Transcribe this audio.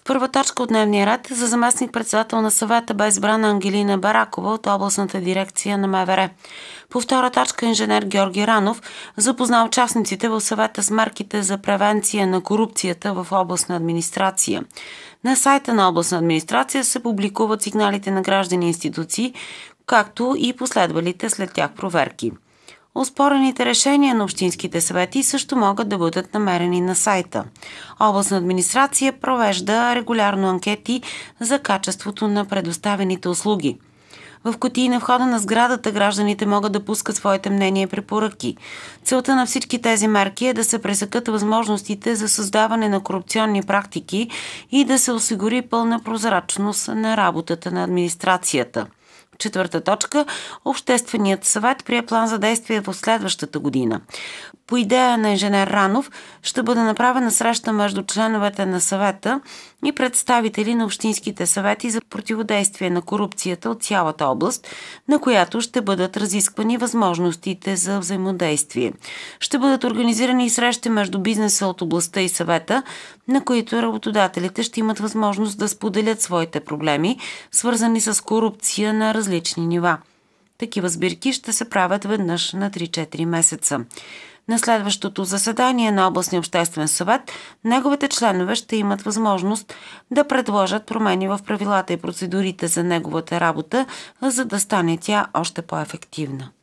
В първа точка от дневния ред за заместник-председател на съвета бе избрана Ангелина Баракова от областната дирекция на МВР. По втора точка инженер Георги Ранов запозна участниците в съвета с мерките за превенция на корупцията в областна администрация. На сайта на областна администрация се публикуват сигналите на граждани и институции, както и последвалите след тях проверки. Оспорените решения на общинските съвети също могат да бъдат намерени на сайта. Областна администрация провежда регулярно анкети за качеството на предоставените услуги. В котии на входа на сградата гражданите могат да пускат своите мнения и препоръки. Целта на всички тези мерки е да се пресекат възможностите за създаване на корупционни практики и да се осигури пълна прозрачност на работата на администрацията. Четвърта точка. Общественият съвет прие план за действие в следващата година. По идея на инженер Ранов ще бъде направена среща между членовете на съвета и представители на общинските съвети за противодействие на корупцията от цялата област, на която ще бъдат разисквани възможностите за взаимодействие. Ще бъдат организирани и срещи между бизнеса от областта и съвета, на които работодателите ще имат възможност да споделят своите проблеми, свързани с корупция на различни нива. Такива сбирки ще се правят веднъж на 3-4 месеца. На следващото заседание на областния обществен съвет неговите членове ще имат възможност да предложат промени в правилата и процедурите за неговата работа, за да стане тя още по-ефективна.